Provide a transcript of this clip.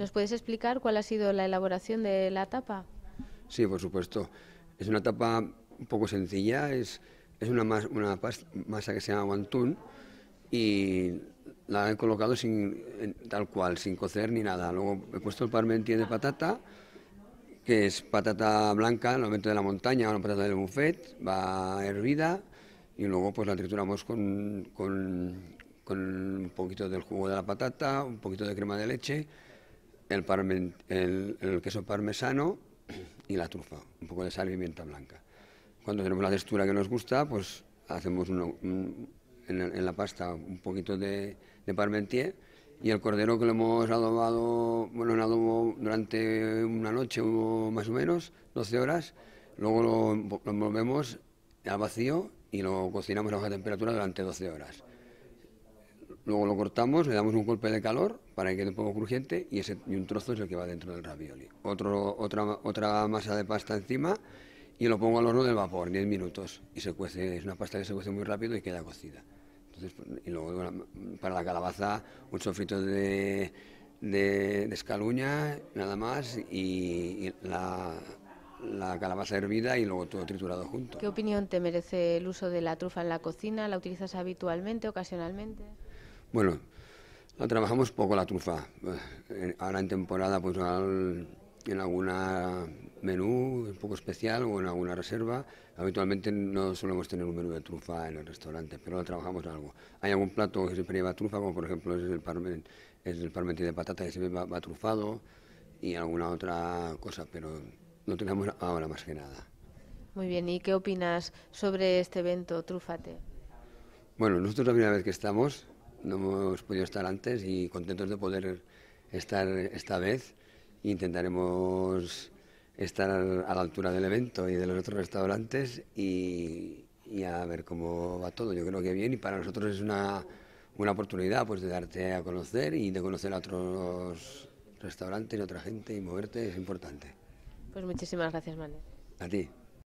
¿Nos puedes explicar cuál ha sido la elaboración de la tapa? Sí, por supuesto. Es una tapa un poco sencilla, es, una, masa que se llama guantún y la he colocado sin, tal cual, sin cocer ni nada. Luego he puesto el parmentier de patata, que es patata blanca, momento de la montaña, una patata del buffet, va hervida y luego pues la trituramos con, con, con un poquito del jugo de la patata, un poquito de crema de leche el, queso parmesano y la trufa, un poco de sal y pimienta blanca. Cuando tenemos la textura que nos gusta, pues hacemos en, la pasta un poquito de, parmentier y el cordero que lo hemos adobado, bueno, durante una noche o más o menos, 12 horas, luego lo, lo envolvemos al vacío y lo cocinamos a baja temperatura durante 12 horas luego lo cortamos, le damos un golpe de calor para que quede un poco crujiente y, ese, y un trozo es el que va dentro del ravioli. Otro, otra, otra masa de pasta encima y lo pongo al horno del vapor, 10 minutos. Y se cuece, es una pasta que se cuece muy rápido y queda cocida. Entonces, y luego para la calabaza un sofrito de, de, escaluña, nada más, y, la, la calabaza hervida y luego todo triturado junto. ¿Qué opinión te merece el uso de la trufa en la cocina? ¿La utilizas habitualmente, ocasionalmente? Bueno, no trabajamos poco la trufa. Eh, ahora en temporada, pues en algún menú un poco especial o en alguna reserva. Habitualmente no solemos tener un menú de trufa en el restaurante, pero la trabajamos algo. Hay algún plato que siempre lleva trufa, como por ejemplo es el, parmen, de patata que siempre va, trufado y alguna otra cosa, pero no tenemos ahora más que nada. Muy bien, ¿y qué opinas sobre este evento Trufate? Bueno, nosotros la primera vez que estamos, no hemos podido estar antes y contentos de poder estar esta vez. Intentaremos estar a la altura del evento y de los otros restaurantes y, a ver cómo va todo. Yo creo que bien y para nosotros es una, una oportunidad pues, de darte a conocer y de conocer a otros restaurantes y otra gente y moverte es importante. Pues muchísimas gracias, Manuel. A ti.